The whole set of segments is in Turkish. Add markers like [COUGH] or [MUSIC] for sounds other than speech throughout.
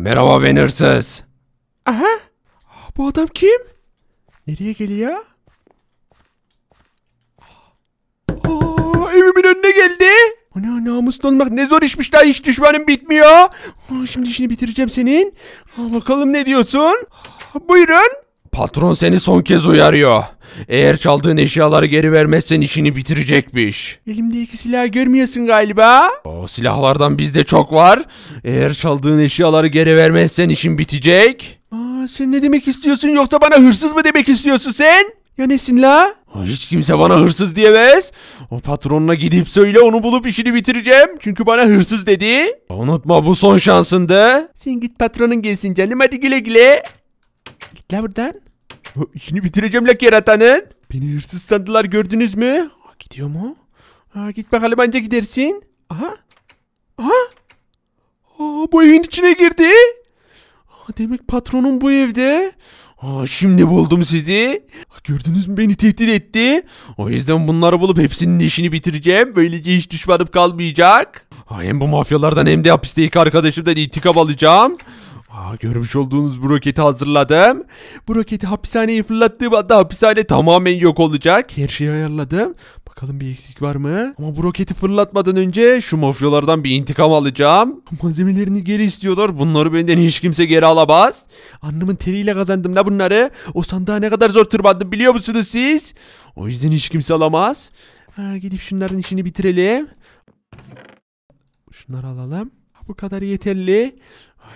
Merhaba ben hırsız. Aha. Bu adam kim? Nereye geliyor? Aa, evimin önüne geldi. Ana namuslu olmak ne zor işmiş lan hiç düşmanım bitmiyor. Aa, şimdi işini bitireceğim senin. Aa, bakalım ne diyorsun? Aa, buyurun. Patron seni son kez uyarıyor. Eğer çaldığın eşyaları geri vermezsen işini bitirecekmiş. Elimdeki silah görmüyorsun galiba. O silahlardan bizde çok var. Eğer çaldığın eşyaları geri vermezsen işin bitecek. Aa, sen ne demek istiyorsun yoksa bana hırsız mı demek istiyorsun sen? Ya nesin la? Hiç kimse bana hırsız diyemez. O patronuna gidip söyle onu bulup işini bitireceğim. Çünkü bana hırsız dedi. Unutma bu son şansındı. Sen git patronun gelsin canım hadi güle güle. Git la buradan. İşini bitireceğim la keratanın. Beni hırsız sandılar gördünüz mü? gidiyor mu? Ha, git bakalım anca gidersin. Aha. Aha. Aa, bu evin içine girdi. Aa, demek patronum bu evde. Aa, şimdi buldum sizi. Gördünüz mü beni tehdit etti. O yüzden bunları bulup hepsinin işini bitireceğim. Böylece hiç düşmanım kalmayacak. Ha, hem bu mafyalardan hem de hapisteki arkadaşımdan intikam alacağım görmüş olduğunuz bu roketi hazırladım. Bu roketi hapishaneye fırlattığım anda hapishane tamamen yok olacak. Her şeyi ayarladım. Bakalım bir eksik var mı? Ama bu roketi fırlatmadan önce şu mafyalardan bir intikam alacağım. [LAUGHS] Malzemelerini geri istiyorlar. Bunları benden hiç kimse geri alamaz. Annemin teriyle kazandım la bunları. O sandığa ne kadar zor tırmandım biliyor musunuz siz? O yüzden hiç kimse alamaz. Ha, gidip şunların işini bitirelim. Şunları alalım. Bu kadar yeterli.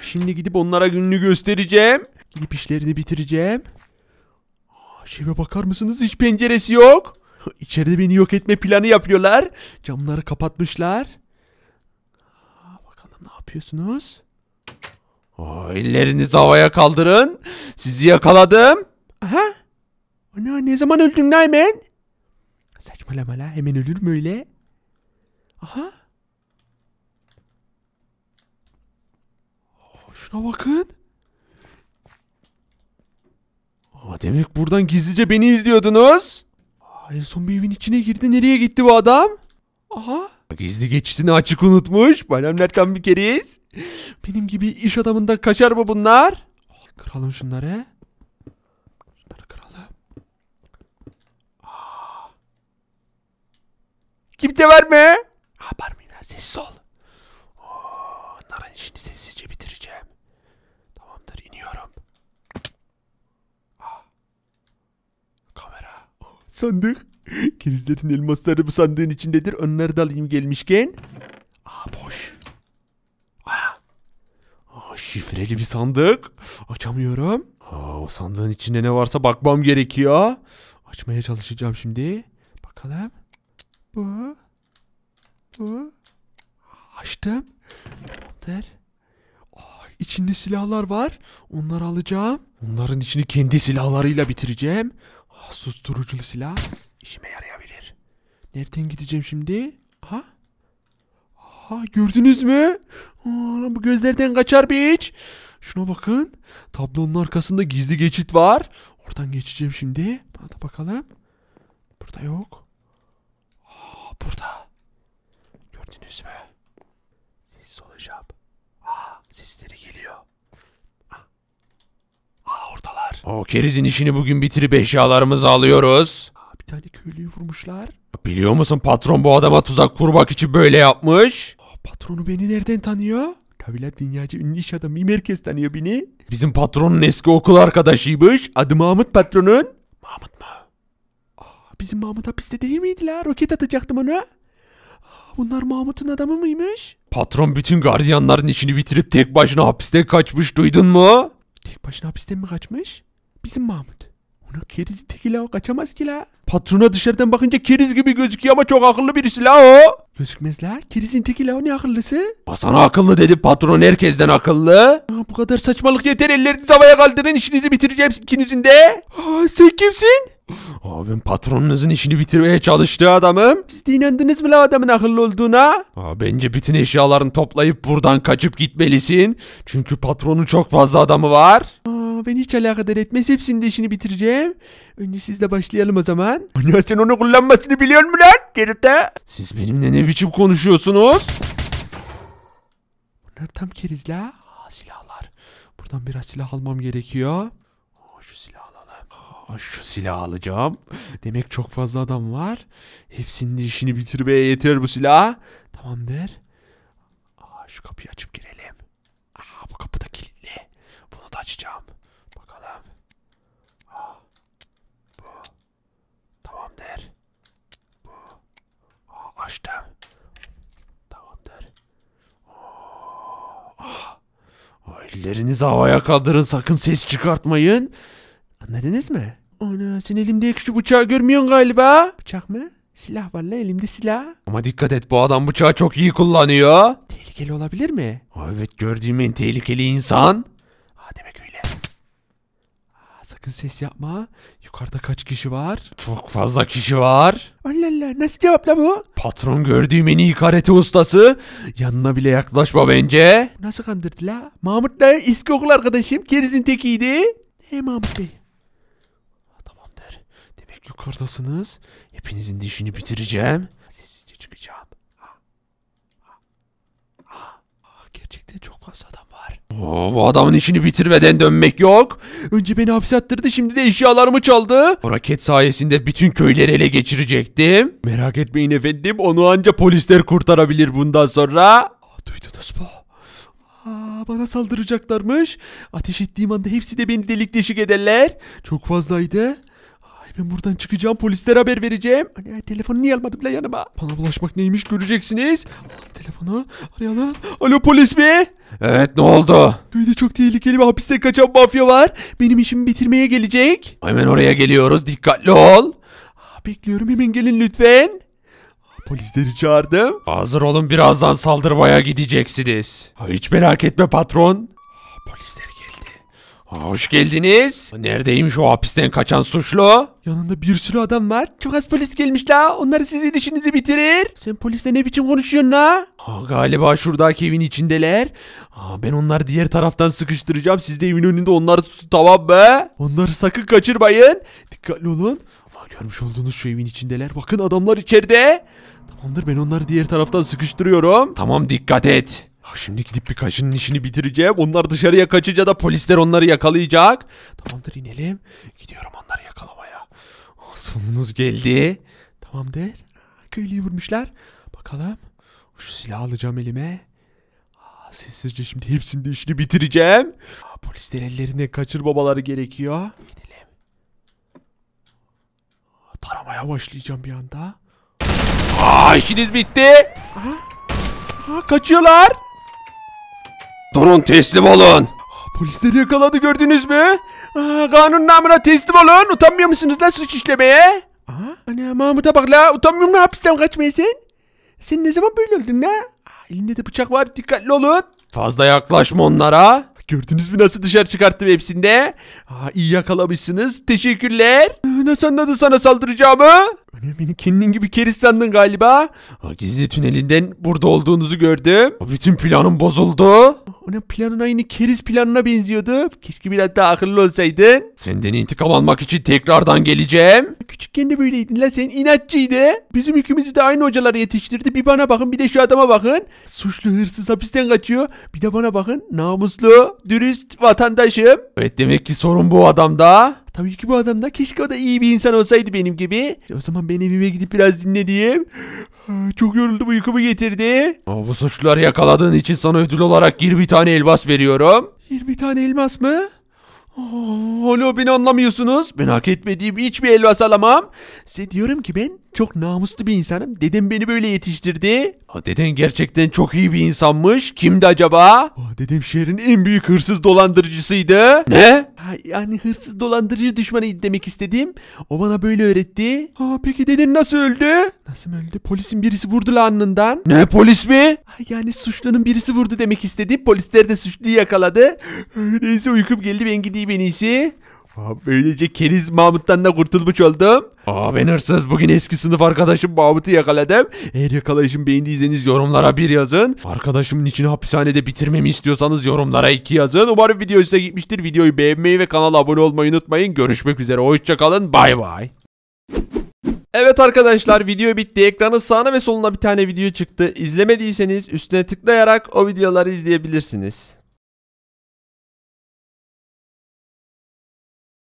Şimdi gidip onlara gününü göstereceğim. Gidip işlerini bitireceğim. Şeve bakar mısınız? Hiç penceresi yok. [LAUGHS] İçeride beni yok etme planı yapıyorlar. Camları kapatmışlar. Bakalım ne yapıyorsunuz? Aa, ellerinizi havaya kaldırın. Sizi yakaladım. Aha. Ana ne zaman öldüm lan hemen? Saçmalama la hemen ölür mü öyle? Aha. Şuna bakın. Aa, demek buradan gizlice beni izliyordunuz. Aa, en son bir evin içine girdi. Nereye gitti bu adam? Aha. Gizli geçişini açık unutmuş. Balemlerden bir keriz. Benim gibi iş adamında kaçar mı bunlar? Kıralım şunları. Şunları kıralım. Aa. Kimse var mı? Aa, var mıyım Sessiz ol. Oo, onların işini sessizce bitir. Sandık. Kerizlerin elmasları bu sandığın içindedir. Onları da alayım gelmişken. Aa boş. Aa, şifreli bir sandık. Açamıyorum. Aa, o sandığın içinde ne varsa bakmam gerekiyor. Açmaya çalışacağım şimdi. Bakalım. Bu. Bu. Açtım. Der. Aa, içinde silahlar var. Onları alacağım. Onların içini kendi silahlarıyla bitireceğim. Susturuculu silah işime yarayabilir. Nereden gideceğim şimdi? Ha? Ha gördünüz mü? Aa, bu gözlerden kaçar bir hiç. Şuna bakın. Tablonun arkasında gizli geçit var. Oradan geçeceğim şimdi. Bana da bakalım. Burada yok. Aa, burada. Gördünüz mü? Sessiz olacağım. Aa, sesleri geliyor. O kerizin işini bugün bitirip eşyalarımızı alıyoruz. bir tane köylüyü vurmuşlar. Biliyor musun patron bu adama tuzak kurmak için böyle yapmış. patronu beni nereden tanıyor? Kavila dünyaca ünlü iş adamıyım herkes tanıyor beni. Bizim patronun eski okul arkadaşıymış. Adı Mahmut patronun. Mahmut mu? bizim Mahmut hapiste değil miydiler? Roket atacaktım ona. Bunlar Mahmut'un adamı mıymış? Patron bütün gardiyanların işini bitirip tek başına hapiste kaçmış duydun mu? Tek başına hapiste mi kaçmış? bizim Mahmut. Onu keriz teki la o kaçamaz ki la. Patrona dışarıdan bakınca keriz gibi gözüküyor ama çok akıllı birisi la o. Gözükmez la. Kerizin teki la o ne akıllısı? Basana akıllı dedi patron herkesten akıllı. Aa, bu kadar saçmalık yeter ellerinizi havaya kaldırın işinizi bitireceğim ikinizin de. Aa, sen kimsin? Abim patronunuzun işini bitirmeye çalıştığı adamım. Siz de inandınız mı la adamın akıllı olduğuna? Aa, bence bütün eşyalarını toplayıp buradan kaçıp gitmelisin. Çünkü patronun çok fazla adamı var. Aa, ama ben hiç alakadar etmez. Hepsinin de işini bitireceğim. Önce sizle başlayalım o zaman. Anne sen onu kullanmasını biliyor musun lan? Kerata. Siz benimle ne biçim konuşuyorsunuz? Bunlar tam keriz la. silahlar. Buradan biraz silah almam gerekiyor. Aa, şu silah alalım. Aa, şu silah alacağım. Demek çok fazla adam var. Hepsinin de işini bitirmeye yeter bu silah. Tamamdır. Aa, şu kapıyı açıp girelim. Aa, bu kapı da kilitli. Bunu da açacağım. Ellerinizi havaya kaldırın sakın ses çıkartmayın. Anladınız mı? Ana sen elimdeki şu bıçağı görmüyorsun galiba. Bıçak mı? Silah var la elimde silah. Ama dikkat et bu adam bıçağı çok iyi kullanıyor. Tehlikeli olabilir mi? Evet gördüğüm en tehlikeli insan. Adem'e Sakın ses yapma. Yukarıda kaç kişi var? Çok fazla kişi var. Allah Allah nasıl cevapla bu? Patron gördüğüm en iyi karate ustası. Yanına bile yaklaşma bence. Nasıl kandırdı la? Mahmut'la eski okul arkadaşım Keriz'in tekiydi. Hey Mahmut Bey. Tamamdır. Demek yukarıdasınız. Hepinizin dişini bitireceğim. Sessizce çıkacağım. Aa, gerçekten çok fazla adam Oo, bu adamın işini bitirmeden dönmek yok. Önce beni hapse attırdı şimdi de eşyalarımı çaldı. O raket sayesinde bütün köyleri ele geçirecektim. Merak etmeyin efendim onu anca polisler kurtarabilir bundan sonra. Aa, duydunuz mu? Aa, bana saldıracaklarmış. Ateş ettiğim anda hepsi de beni delik deşik ederler. Çok fazlaydı. Ben buradan çıkacağım polislere haber vereceğim. Anne hani, telefonu niye almadım lan yanıma? Bana bulaşmak neymiş göreceksiniz. Al telefonu arayalım. Alo polis mi? Evet ne oldu? Köyde çok tehlikeli bir hapiste kaçan mafya var. Benim işimi bitirmeye gelecek. Hemen oraya geliyoruz dikkatli ol. Ah, bekliyorum hemen gelin lütfen. Ah, polisleri çağırdım. Hazır olun birazdan saldırmaya gideceksiniz. Hiç merak etme patron. Ah, polisleri Hoş geldiniz. Neredeymiş o hapisten kaçan suçlu? Yanında bir sürü adam var. Çok az polis gelmiş la. Onlar sizin işinizi bitirir. Sen polisle ne biçim konuşuyorsun la? Ha, galiba şuradaki evin içindeler. Ha, ben onları diğer taraftan sıkıştıracağım. Siz de evin önünde onları tutun tamam be. Onları sakın kaçırmayın. Dikkatli olun. Ha, görmüş olduğunuz şu evin içindeler. Bakın adamlar içeride. Tamamdır ben onları diğer taraftan sıkıştırıyorum. Tamam dikkat et. Ha şimdi gidip birkaçının işini bitireceğim. Onlar dışarıya kaçınca da polisler onları yakalayacak. Tamamdır inelim. Gidiyorum onları yakalamaya. Oh, sonunuz geldi. Tamamdır. Köylüyü vurmuşlar. Bakalım. Şu silahı alacağım elime. Ah, sessizce şimdi hepsinin de işini bitireceğim. Aa, ah, polisler ellerine kaçırmamaları gerekiyor. Gidelim. Aa, taramaya başlayacağım bir anda. Aa işiniz bitti. Aa, aa kaçıyorlar. Durun teslim olun. Polisleri yakaladı gördünüz mü? Aa, kanun namına teslim olun. Utanmıyor musunuz lan suç işlemeye? Aa, ana Mahmut'a bak la. Utanmıyor musun hapisten kaçmaya sen? Sen ne zaman böyle oldun la? elinde de bıçak var dikkatli olun. Fazla yaklaşma onlara. Gördünüz mü nasıl dışarı çıkarttım hepsinde? Aa, iyi yakalamışsınız. Teşekkürler. Ne sandın sana saldıracağımı? Ömer beni kendin gibi keriz sandın galiba. gizli tünelinden burada olduğunuzu gördüm. Bütün planım bozuldu. Onun planın aynı keriz planına benziyordu. Keşke biraz daha akıllı olsaydın. Senden intikam almak için tekrardan geleceğim. Küçükken de böyleydin lan sen inatçıydı. Bizim ikimizi de aynı hocalar yetiştirdi. Bir bana bakın bir de şu adama bakın. Suçlu hırsız hapisten kaçıyor. Bir de bana bakın namuslu, dürüst vatandaşım. Evet demek ki sorun bu adamda. Tabii ki bu adam da keşke o da iyi bir insan olsaydı benim gibi. E, o zaman ben evime gidip biraz dinleneyim. Çok yoruldum uykumu getirdi. bu suçluları yakaladığın için sana ödül olarak 20 tane elmas veriyorum. 20 tane elmas mı? Hala beni anlamıyorsunuz. Ben hak etmediğim hiçbir elbas alamam. Size diyorum ki ben çok namuslu bir insanım. Dedem beni böyle yetiştirdi. Ha, deden gerçekten çok iyi bir insanmış. Kimdi acaba? Ha, dedem şehrin en büyük hırsız dolandırıcısıydı. Ne? Ha, yani hırsız dolandırıcı düşmanı demek istediğim. O bana böyle öğretti. Ha, peki deden nasıl öldü? Nasıl öldü? Polisin birisi vurdu lanından. Ne polis mi? Ha, yani suçlunun birisi vurdu demek istedi. Polisler de suçluyu yakaladı. Neyse uykum geldi ben gideyim gideyim en iyisi. böylece Keriz Mahmut'tan da kurtulmuş oldum. Aa ben hırsız bugün eski sınıf arkadaşım Mahmut'u yakaladım. Eğer yakalayışım beğendiyseniz yorumlara bir yazın. Arkadaşımın için hapishanede bitirmemi istiyorsanız yorumlara iki yazın. Umarım video size gitmiştir. Videoyu beğenmeyi ve kanala abone olmayı unutmayın. Görüşmek üzere. Hoşçakalın. Bay bay. Evet arkadaşlar video bitti. Ekranın sağına ve soluna bir tane video çıktı. İzlemediyseniz üstüne tıklayarak o videoları izleyebilirsiniz.